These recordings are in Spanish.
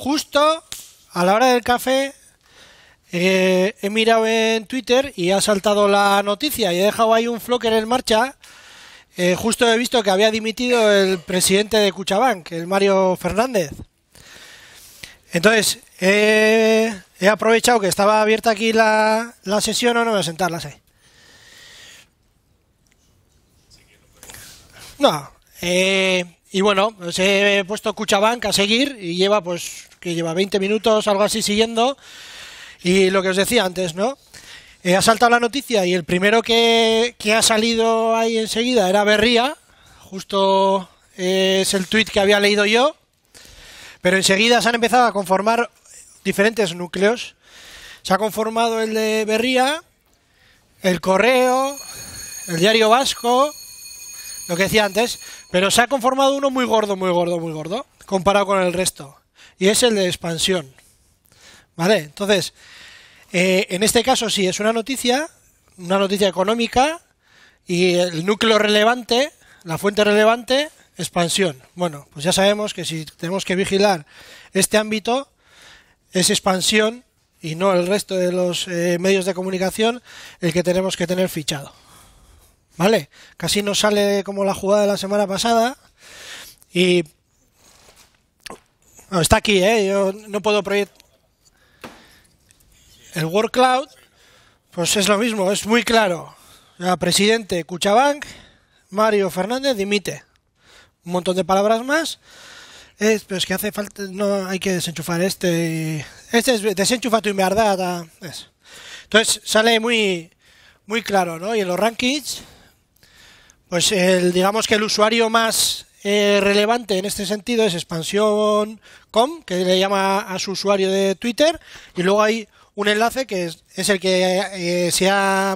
justo a la hora del café eh, he mirado en Twitter y ha saltado la noticia y he dejado ahí un flocker en marcha. Eh, justo he visto que había dimitido el presidente de Cuchabank, el Mario Fernández. Entonces, he aprovechado que estaba abierta aquí la, sesión o no me voy a sentar, la sé. No, eh, y bueno, os he puesto Cuchabank a seguir y lleva pues que lleva 20 minutos, algo así siguiendo. Y lo que os decía antes, ¿no? Eh, ha saltado la noticia y el primero que, ha salido ahí enseguida era Berría, justo eh, es el tuit que había leído yo, pero enseguida se han empezado a conformar diferentes núcleos. Se ha conformado el de Berría, el Correo, el Diario Vasco, lo que decía antes, pero se ha conformado uno muy gordo, muy gordo, muy gordo, comparado con el resto, y es el de expansión. ¿Vale? Entonces, eh, en este caso sí es una noticia, una noticia económica, y el núcleo relevante, la fuente relevante, expansión. Bueno, pues ya sabemos que si tenemos que vigilar este ámbito, es expansión y no el resto de los eh, medios de comunicación el que tenemos que tener fichado. ¿vale? Casi no sale como la jugada de la semana pasada y... está aquí, ¿eh? Yo no puedo proyectar... El word Cloud, pues es lo mismo, es muy claro. la presidente Cuchabank, Mario Fernández dimite. Un montón de palabras más. Es, pero es que hace falta, no hay que desenchufar este. Este es desenchufa tu verdad. Entonces sale muy, muy claro, ¿no? Y en los rankings pues el, digamos que el usuario más eh, relevante en este sentido es expansión.com, que le llama a su usuario de Twitter, y luego hay un enlace que es, el que eh, se ha,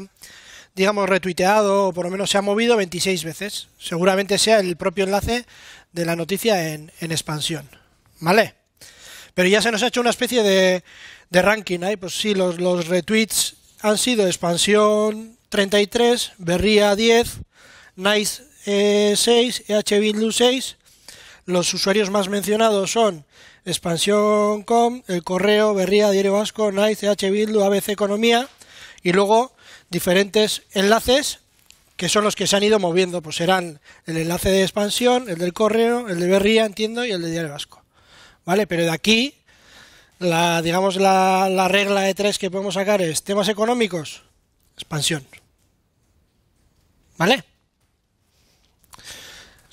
digamos, retuiteado o por lo menos se ha movido 26 veces. Seguramente sea el propio enlace de la noticia en, en expansión. ¿Vale? Pero ya se nos ha hecho una especie de, de ranking ahí, pues sí, los, los retweets han sido expansión 33, Berría 10, NICE eh, 6, EHBindu 6. Los usuarios más mencionados son Expansión.com, El Correo, Berría, Diario Vasco, NICE, EHBindu, ABC Economía y luego diferentes enlaces que son los que se han ido moviendo. Pues serán el enlace de Expansión, el del Correo, el de Berría, entiendo, y el de Diario Vasco. ¿Vale? Pero de aquí la digamos la, la, regla de tres que podemos sacar es temas económicos, expansión. ¿Vale?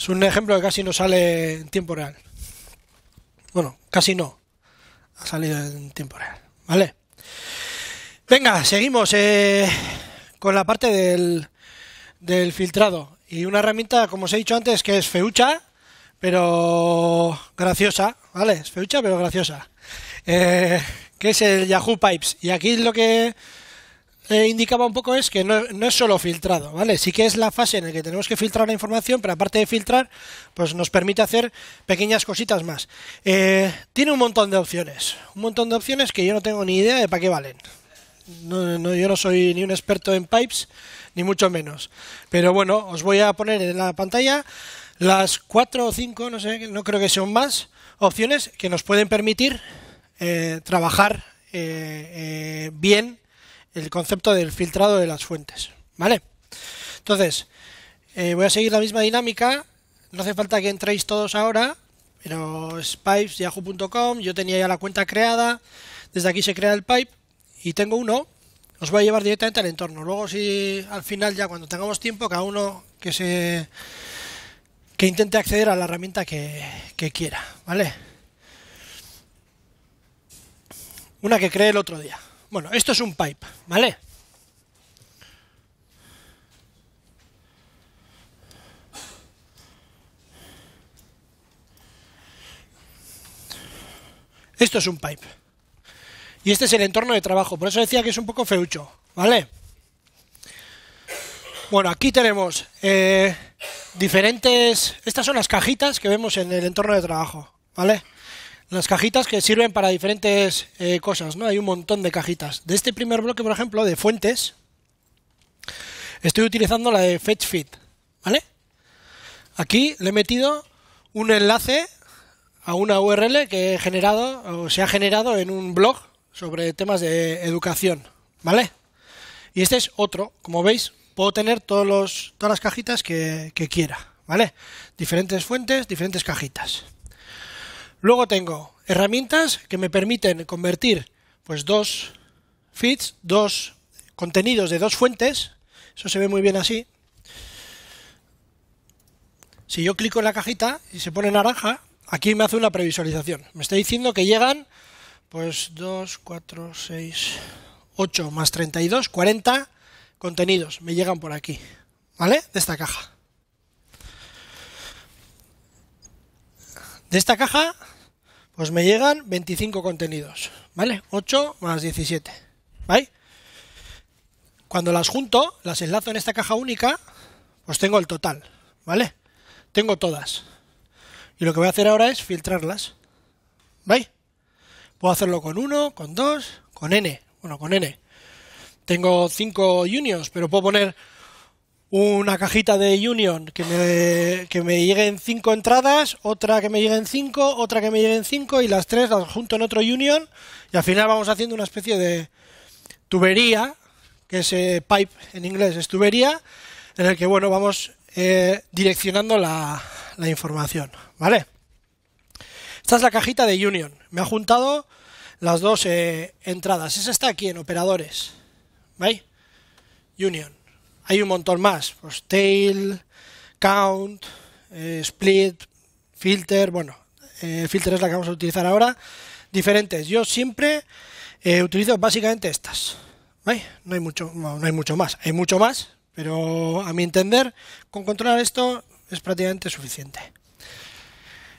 Es un ejemplo que casi no sale en tiempo real. Bueno, casi no. Ha salido en tiempo real. ¿Vale? Venga, seguimos eh, con la parte del, del filtrado. Y una herramienta, como os he dicho antes, que es Feucha, pero graciosa. ¿Vale? Es Feucha, pero graciosa. Eh, que es el Yahoo Pipes. Y aquí es lo que eh, indicaba un poco es que no, es solo filtrado, ¿vale? Sí que es la fase en la que tenemos que filtrar la información, pero aparte de filtrar, pues nos permite hacer pequeñas cositas más. Eh, tiene un montón de opciones, un montón de opciones que yo no tengo ni idea de para qué valen. No, no, yo no soy ni un experto en pipes, ni mucho menos. Pero bueno, os voy a poner en la pantalla las cuatro o cinco, no sé, no creo que sean más, opciones que nos pueden permitir eh, trabajar bien el concepto del filtrado de las fuentes. ¿Vale? Entonces, eh, voy a seguir la misma dinámica. No hace falta que entréis todos ahora, pero pipes yahoo.com, yo tenía ya la cuenta creada. Desde aquí se crea el pipe y tengo uno. Os voy a llevar directamente al entorno. Luego si al final ya cuando tengamos tiempo, cada uno que se que intente acceder a la herramienta que, quiera, ¿vale? Una que cree el otro día. Bueno, esto es un pipe, ¿vale? Esto es un pipe. Y este es el entorno de trabajo. Por eso decía que es un poco feucho, ¿vale? Bueno, aquí tenemos eh, diferentes... Estas son las cajitas que vemos en el entorno de trabajo, ¿vale? Las cajitas que sirven para diferentes eh, cosas, ¿no? Hay un montón de cajitas. De este primer bloque, por ejemplo, de fuentes, estoy utilizando la de FetchFit, ¿vale? Aquí le he metido un enlace a una URL que he generado o se ha generado en un blog sobre temas de educación, ¿vale? Y este es otro, como veis, puedo tener todos los, todas las cajitas que, que quiera, ¿vale? Diferentes fuentes, diferentes cajitas. Luego tengo herramientas que me permiten convertir pues dos feeds, dos contenidos de dos fuentes. Eso se ve muy bien así. Si yo clico en la cajita y se pone naranja, aquí me hace una previsualización. Me está diciendo que llegan pues 2, 4, 6, 8 más 32, 40 contenidos. Me llegan por aquí, ¿vale? De esta caja. De esta caja, pues me llegan 25 contenidos, ¿vale? 8 más 17, ¿vale? Cuando las junto, las enlazo en esta caja única, pues tengo el total, ¿vale? Tengo todas. Y lo que voy a hacer ahora es filtrarlas, ¿vale? Puedo hacerlo con 1, con 2, con n, bueno, con n. Tengo 5 unions, pero puedo poner una cajita de Union que me, que me lleguen cinco entradas, otra que me lleguen cinco, otra que me lleguen cinco y las tres las junto en otro Union y al final vamos haciendo una especie de tubería, que es eh, pipe en inglés, es tubería, en el que bueno, vamos eh, direccionando la, información, ¿vale? Esta es la cajita de Union, me ha juntado las dos eh, entradas, esa está aquí en operadores, ¿Veis? Union hay un montón más, pues, tail, count, eh, split, filter, bueno, eh, filter es la que vamos a utilizar ahora, diferentes. Yo siempre eh, utilizo básicamente estas, No hay mucho, no hay mucho más, hay mucho más, pero a mi entender, con controlar esto es prácticamente suficiente.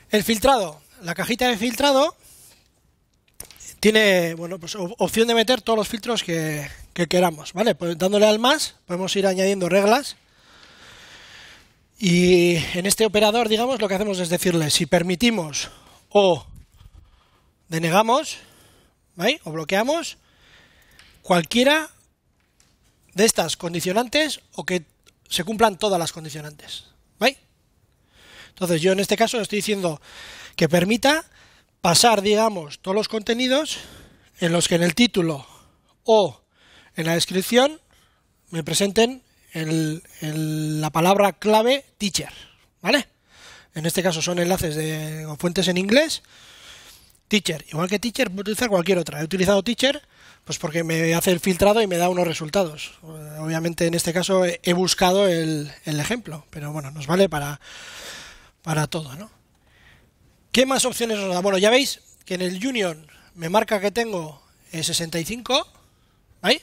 El filtrado, la cajita de filtrado tiene bueno pues opción de meter todos los filtros que, queramos vale pues dándole al más podemos ir añadiendo reglas y en este operador digamos lo que hacemos es decirle si permitimos o denegamos o bloqueamos cualquiera de estas condicionantes o que se cumplan todas las condicionantes entonces yo en este caso estoy diciendo que permita pasar, digamos, todos los contenidos en los que en el título o en la descripción me presenten la palabra clave teacher, ¿vale? En este caso son enlaces de fuentes en inglés. Teacher, igual que teacher, puedo utilizar cualquier otra. He utilizado teacher pues porque me hace el filtrado y me da unos resultados. Obviamente en este caso he buscado el, el ejemplo, pero bueno, nos vale para, para todo, ¿no? ¿Qué más opciones os da? Bueno, ya veis que en el Union me marca que tengo 65, eh, ¿vale?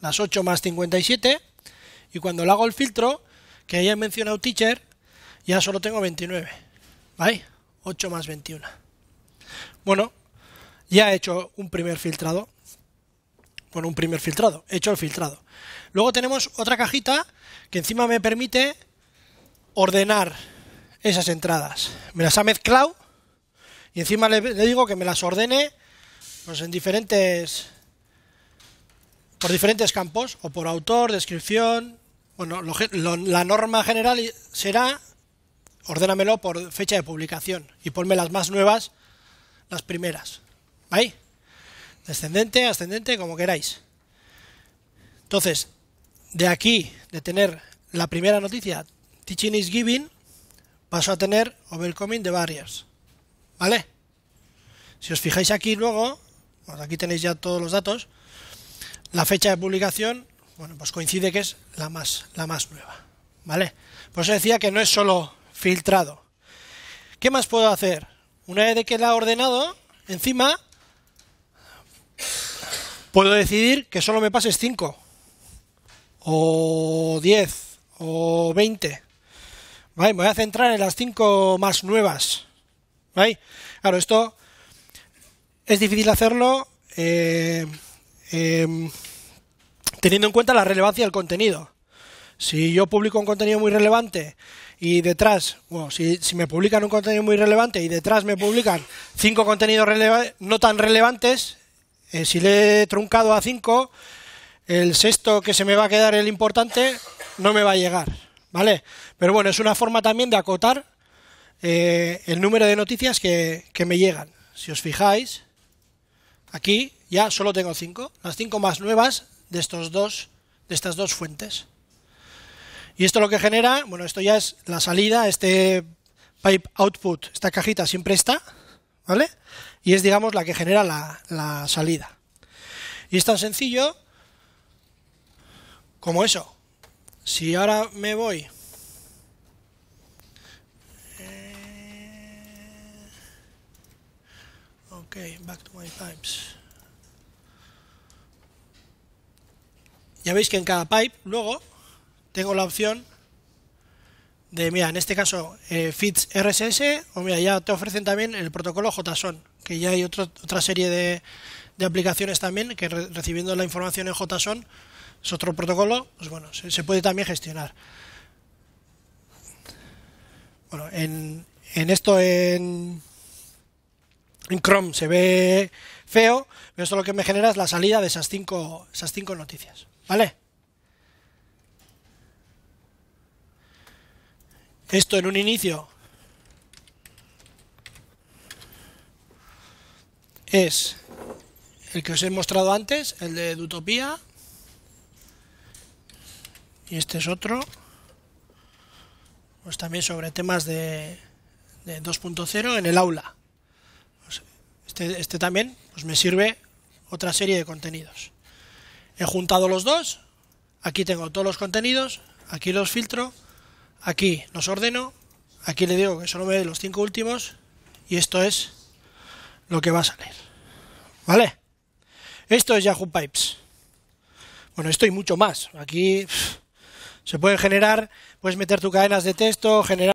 Las 8 más 57. Y cuando le hago el filtro, que ya he mencionado teacher, ya solo tengo 29. ¿Vale? 8 más 21. Bueno, ya he hecho un primer filtrado. Bueno, un primer filtrado. He hecho el filtrado. Luego tenemos otra cajita que encima me permite ordenar esas entradas. Me las ha mezclado y encima le, digo que me las ordene pues en diferentes por diferentes campos o por autor, descripción. Bueno, la norma general será ordénamelo por fecha de publicación y ponme las más nuevas, las primeras. ¿Vale? Descendente, ascendente, como queráis. Entonces, de aquí, de tener la primera noticia, teaching is giving, paso a tener overcoming de barriers. ¿Vale? Si os fijáis aquí luego, aquí tenéis ya todos los datos, la fecha de publicación, bueno, pues coincide que es la más, la más nueva, ¿vale? Por eso decía que no es solo filtrado. ¿Qué más puedo hacer? Una vez de que la he ordenado, encima, puedo decidir que solo me pases 5, o 10, o 20. Me voy a centrar en las 5 más nuevas. ¿Vale? Claro, esto es difícil hacerlo eh, em, teniendo en cuenta la relevancia del contenido. Si yo publico un contenido muy relevante y detrás, bueno, si, me publican un contenido muy relevante y detrás me publican cinco contenidos no tan relevantes, eh, si le he truncado a cinco, el sexto que se me va a quedar el importante no me va a llegar, ¿vale? Pero bueno, es una forma también de acotar eh, el número de noticias que me llegan. Si os fijáis, Aquí ya solo tengo 5, las cinco más nuevas de, estos dos, de estas dos fuentes. Y esto lo que genera, bueno, esto ya es la salida, este pipe output, esta cajita siempre está, ¿vale? Y es, digamos, la que genera la salida. Y es tan sencillo como eso. Si ahora me voy Okay, back to my pipes. Ya veis que en cada pipe luego tengo la opción de, mira, en este caso eh, FITS RSS o mira, ya te ofrecen también el protocolo JSON, que ya hay otra serie de, aplicaciones también que recibiendo la información en JSON es otro protocolo, pues bueno, se, puede también gestionar. Bueno, en esto en en Chrome se ve feo, pero esto lo que me genera es la salida de esas cinco, esas cinco noticias. ¿Vale? Esto en un inicio es el que os he mostrado antes, el de Utopía. Y este es otro. Pues también sobre temas de, de 2.0 en el aula. Este, este, también, pues me sirve otra serie de contenidos. He juntado los dos, aquí tengo todos los contenidos, aquí los filtro, aquí los ordeno, aquí le digo que solo me dé los cinco últimos y esto es lo que va a salir. ¿Vale? Esto es Yahoo Pipes. Bueno, esto y mucho más. Aquí se pueden generar, puedes meter tus cadenas de texto, generar...